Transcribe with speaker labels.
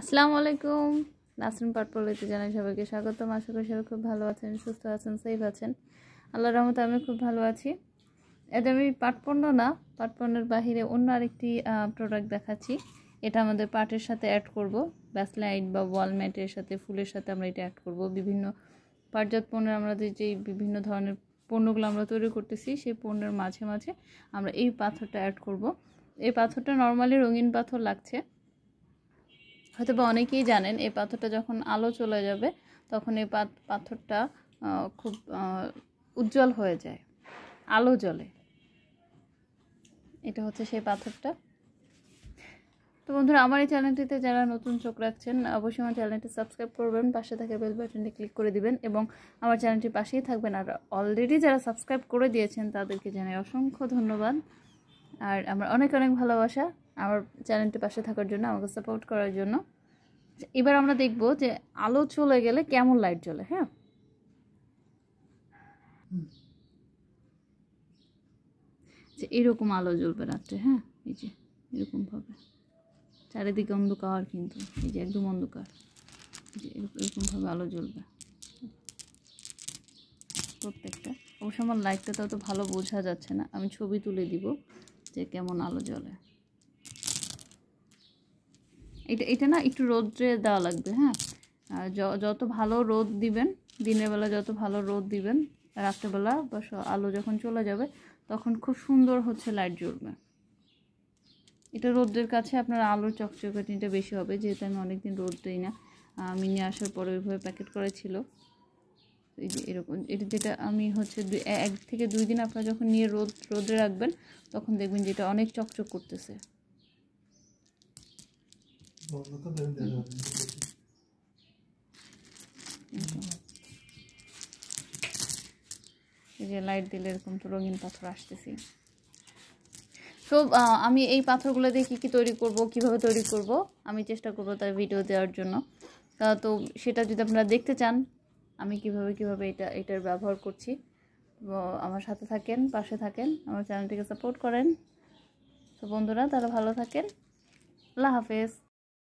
Speaker 1: আসসালামু আলাইকুম নাসরিন পাটপলিতে জানাই সবাইকে স্বাগতম আশা করি সবাই খুব ভালো আছেন সুস্থ আছেন সেফ আছেন আল্লাহ রহমতে আমি খুব ভালো আছি এটা আমি পাটপণ্য না পাটপণ্যের বাহিরে অন্য আরেকটি প্রোডাক্ট দেখাচ্ছি এটা আমাদের পাটের সাথে অ্যাড করব ব্যাসলাইট বা ওয়ালম্যাটের সাথে ফুলের সাথে আমরা এটা অ্যাড করব বিভিন্ন পাটজাত পণ্যের আমাদের যেই বিভিন্ন ধরনের পণ্যগুলো আমরা তৈরি করতেছি সেই পণ্যের মাঝে মাঝে আমরা এই পাথরটা অ্যাড করব এই পাথরটা নর্মালি রঙিন পাথর লাগছে হয়তো বা অনেকেই জানেন এই পাথরটা যখন আলো চলে যাবে তখন এই পাথরটা খুব উজ্জ্বল হয়ে যায় আলো জ্বলে এটা হচ্ছে সেই পাথরটা তো বন্ধুরা আমার এই চ্যানেলটিতে যারা নতুন চোখ রাখছেন অবশ্যই আমার চ্যানেলটি সাবস্ক্রাইব করবেন পাশে থাকা বেল বাটনটি ক্লিক করে দিবেন এবং আমার চ্যানেলটির পাশেই থাকবেন আর অলরেডি যারা সাবস্ক্রাইব করে দিয়েছেন তাদেরকে জানাই অসংখ্য ধন্যবাদ আর আমার অনেক অনেক ভালোবাসা আমার চ্যানেলটি পাশে থাকার জন্য আমাকে সাপোর্ট করার জন্য এবার আমরা দেখব যে আলো চলে গেলে কেমন লাইট জ্বলে হ্যাঁ যে এরকম আলো জ্বলবে রাত্রে হ্যাঁ এই যে এরকমভাবে চারিদিকে অন্ধকার কিন্তু এই যে একদম অন্ধকার যে এরকমভাবে আলো জ্বলবে প্রত্যেকটা অবশ্য আমার লাইটটা তো ভালো বোঝা যাচ্ছে না আমি ছবি তুলে দিব যে কেমন আলো জ্বলে এটা এটা না একটু রোদ্রে দেওয়া লাগবে হ্যাঁ যত ভালো রোদ দিবেন দিনের বেলা যত ভালো রোদ দিবেন রাত্রেবেলা বা আলো যখন চলে যাবে তখন খুব সুন্দর হচ্ছে লাইট জ্বলবে এটা রোদ্রের কাছে আপনার আলোর চকচকাটিটা বেশি হবে যেহেতু আমি অনেকদিন রোদ দিই না মিনি আসার পরে ওইভাবে প্যাকেট করেছিল এই যে এরকম এটা যেটা আমি হচ্ছে এক থেকে দুই দিন আপনারা যখন নিয়ে রোদ রোদে রাখবেন তখন দেখবেন যেটা অনেক চকচক করতেছে এই যে লাইট দিলে এরকম তো রঙিন পাথর আসতেছি তো আমি এই পাথরগুলো দিয়ে কী কী তৈরি করব কিভাবে তৈরি করব আমি চেষ্টা করব তার ভিডিও দেওয়ার জন্য তো সেটা যদি আপনারা দেখতে চান আমি কিভাবে কিভাবে এটা এটার ব্যবহার করছি আমার সাথে থাকেন পাশে থাকেন আমার চ্যানেলটিকে সাপোর্ট করেন তো বন্ধুরা তারা ভালো থাকেন আল্লাহ হাফেজ